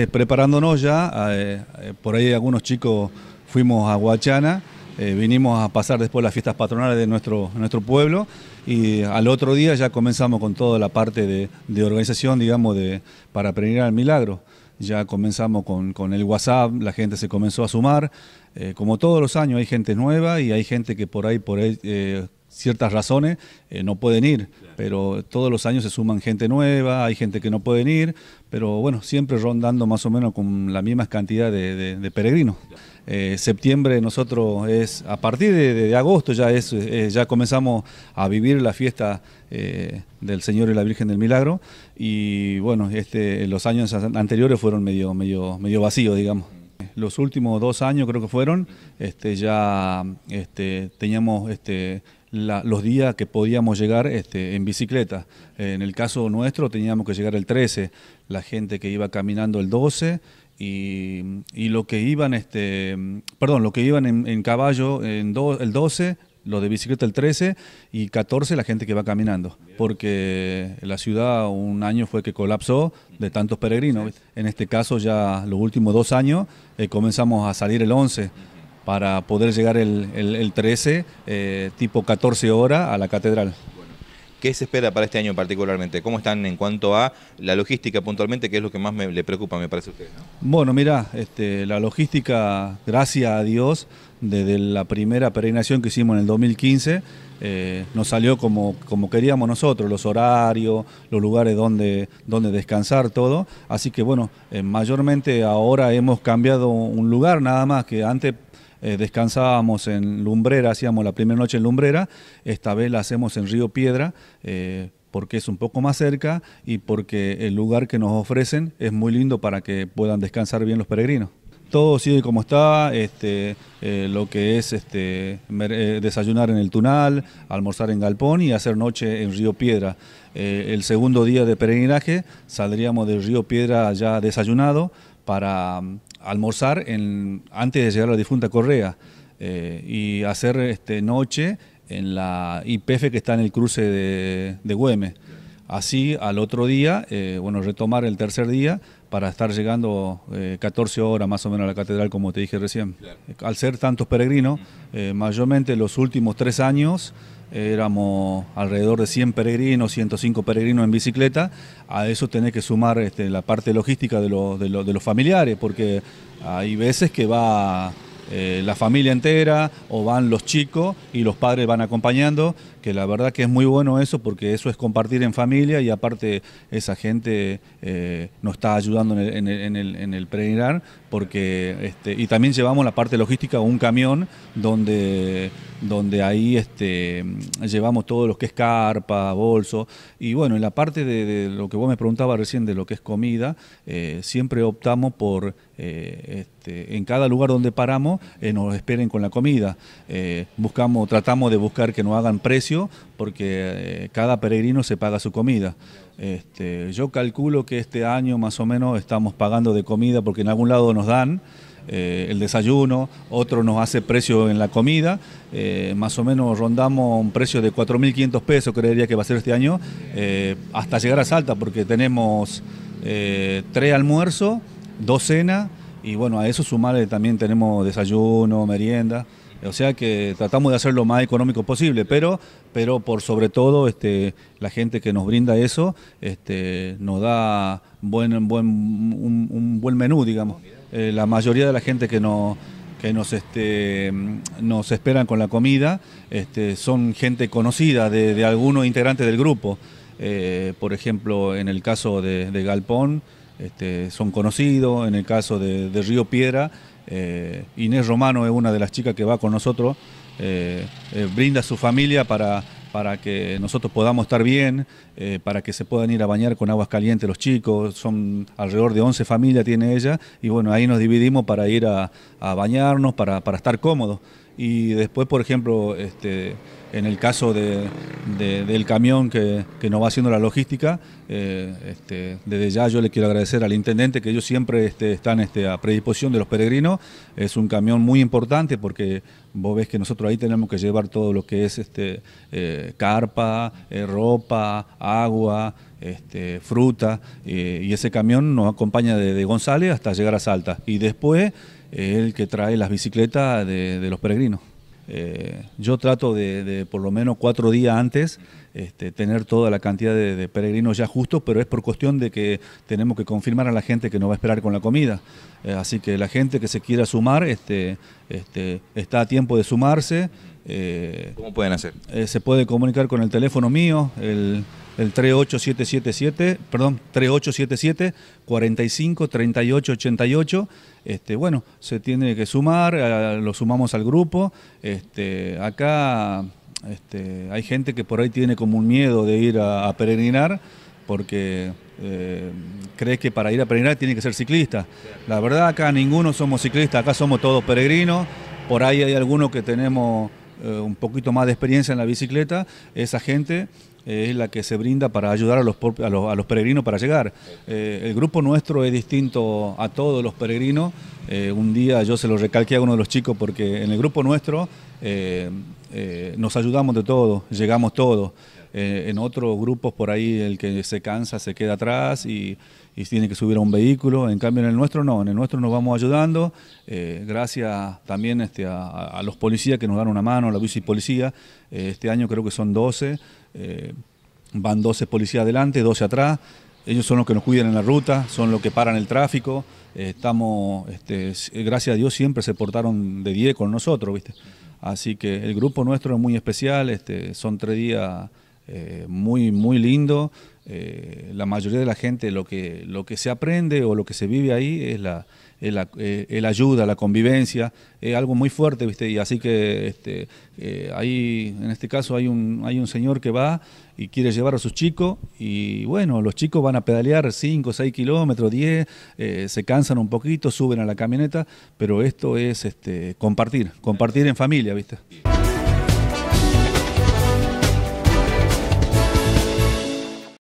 Eh, preparándonos ya, eh, eh, por ahí algunos chicos fuimos a Huachana, vinimos a pasar después las fiestas patronales de nuestro, nuestro pueblo y al otro día ya comenzamos con toda la parte de, organización, digamos, de, para prevenir al milagro. Ya comenzamos con, el WhatsApp, la gente se comenzó a sumar. como todos los años hay gente nueva y hay gente que por ahí, por ahí ciertas razones eh, no pueden ir, pero todos los años se suman gente nueva, hay gente que no pueden ir, pero bueno, siempre rondando más o menos con la misma cantidad de, peregrinos. Eh, septiembre nosotros es, a partir de, agosto ya, es, eh, ya comenzamos a vivir la fiesta del Señor y la Virgen del Milagro y bueno, este, los años anteriores fueron medio, medio, medio vacíos, digamos los últimos dos años creo que fueron, este, ya este, teníamos este, la, los días que podíamos llegar este, en bicicleta. Eh, en el caso nuestro teníamos que llegar el 13, la gente que iba caminando el 12 y, lo que iban, este, perdón, lo que iban en, caballo en el 12, los de bicicleta el 13 y 14 la gente que va caminando, porque la ciudad un año fue que colapsó de tantos peregrinos. En este caso ya los últimos dos años eh, comenzamos a salir el 11 para poder llegar el, 13, eh, tipo 14 horas, a la catedral. ¿Qué se espera para este año particularmente? ¿Cómo están en cuanto a la logística puntualmente, ¿Qué es lo que más me, le preocupa, me parece a Bueno, mira, este, la logística, gracias a Dios, desde la primera peregrinación que hicimos en el 2015, eh, nos salió como, como queríamos nosotros, los horarios, los lugares donde, donde descansar, todo. Así que bueno, eh, mayormente ahora hemos cambiado un lugar nada más, que antes eh, descansábamos en Lumbrera, hacíamos la primera noche en Lumbrera, esta vez la hacemos en Río Piedra. Eh, porque es un poco más cerca y porque el lugar que nos ofrecen es muy lindo para que puedan descansar bien los peregrinos todo sigue como está, este, eh, lo que es este, eh, desayunar en el Tunal, almorzar en Galpón y hacer noche en Río Piedra. Eh, el segundo día de peregrinaje saldríamos del Río Piedra ya desayunado para mm, almorzar antes de llegar a la difunta Correa y hacer este, noche en la IPF que está en el cruce de, de Así, al otro día, eh, bueno, retomar el tercer día para estar llegando 14 eh, horas más o menos a la catedral, como te dije recién. Al ser tantos peregrinos, eh, mayormente los últimos tres años éramos alrededor de 100 peregrinos, 105 peregrinos en bicicleta, a eso tenés que sumar este, la parte logística de, los familiares, porque hay veces que va... la familia entera o van los chicos y los padres van acompañando, que la verdad que es muy bueno eso porque eso es compartir en familia y aparte esa gente eh, nos está ayudando en el, en porque este, y también llevamos la parte logística un camión donde donde ahí este, llevamos todo lo que es carpa, bolso y bueno en la parte de, lo que vos me preguntabas recién de lo que es comida eh, siempre optamos por eh, este, en cada lugar donde paramos nos esperen con la comida buscamos tratamos de buscar que nos hagan precio, porque eh, cada peregrino se paga su comida. Este, yo calculo que este año más o menos estamos pagando de comida porque en algún lado nos dan. Eh, el desayuno, otro nos hace precio en la comida, eh, más o menos rondamos un precio de 4.500 pesos, creería que va a ser este año, hasta llegar a Salta, porque tenemos tres almuerzos, dos cenas, y bueno, a eso sumarle también tenemos desayuno, merienda. O sea que tratamos de hacerlo lo más económico posible, pero, por sobre todo este, la gente que nos brinda eso este, nos da buen, buen, un, buen menú, digamos. Eh, la mayoría de la gente que este, nos esperan con la comida son gente conocida de, algunos integrantes del grupo. Eh, por ejemplo, en el caso de Galpón, este, son conocidos. En el caso de, Río Piedra, eh, Inés Romano es una de las chicas que va con nosotros, eh, eh, brinda su familia para, que nosotros podamos estar bien, para que se puedan ir a bañar con aguas calientes los chicos, son alrededor de 11 familias tiene ella, y bueno, ahí nos dividimos para ir a, bañarnos, para, para estar cómodos y después, por ejemplo, este, en el caso del camión que, que, nos va haciendo la logística, eh, este, desde ya yo le quiero agradecer al intendente que ellos siempre este, están este, a predisposición de los peregrinos. Es un camión muy importante porque vos ves que nosotros ahí tenemos que llevar todo lo que es este, eh, carpa, eh, ropa, agua. Este, fruta, eh, y ese camión nos acompaña de, González hasta llegar a Salta. Y después eh, el que trae las bicicletas de, los peregrinos. Eh, yo trato de, por lo menos cuatro días antes este, tener toda la cantidad de, peregrinos ya justos, pero es por cuestión de que tenemos que confirmar a la gente que nos va a esperar con la comida. así que la gente que se quiera sumar este, está a tiempo de sumarse. ¿Cómo pueden hacer? se puede comunicar con el teléfono mío, el el 38777, perdón, 3877 45 Este, bueno, se tiene que sumar, lo sumamos al grupo. Este, acá este, hay gente que por ahí tiene como un miedo de ir a, peregrinar porque eh, crees que para ir a peregrinar tiene que ser ciclista. La verdad acá ninguno somos ciclistas, acá somos todos peregrinos. Por ahí hay algunos que tenemos eh, un poquito más de experiencia en la bicicleta. Esa gente es la que se brinda para ayudar a los, peregrinos para llegar. Eh, el grupo nuestro es distinto a todos los peregrinos. Eh, un día yo se lo recalqué a uno de los chicos porque en el grupo nuestro eh, nos ayudamos de todo, llegamos todos. en otros grupos por ahí el que se cansa se queda atrás y, y, tiene que subir a un vehículo. En cambio en el nuestro no, en el nuestro nos vamos ayudando. gracias también este, a, los policías que nos dan una mano, la bici policía. este año creo que son 12. Eh, van 12 policías adelante, 12 atrás. Ellos son los que nos cuidan en la ruta, son los que paran el tráfico. Eh, estamos, este, eh, gracias a Dios, siempre se portaron de 10 con nosotros, ¿viste? Así que el grupo nuestro es muy especial, este, son tres días eh, muy, muy lindo. Eh, la mayoría de la gente lo que, lo que se aprende o lo que se vive ahí es la, la el eh, ayuda, la convivencia, es algo muy fuerte, ¿viste? Y así que este, ahí, en este caso, hay un, hay un señor que va y quiere llevar a sus chicos y bueno, los chicos van a pedalear 5, 6 kilómetros, 10, se cansan un poquito, suben a la camioneta, pero esto es este, compartir, compartir en familia, ¿viste?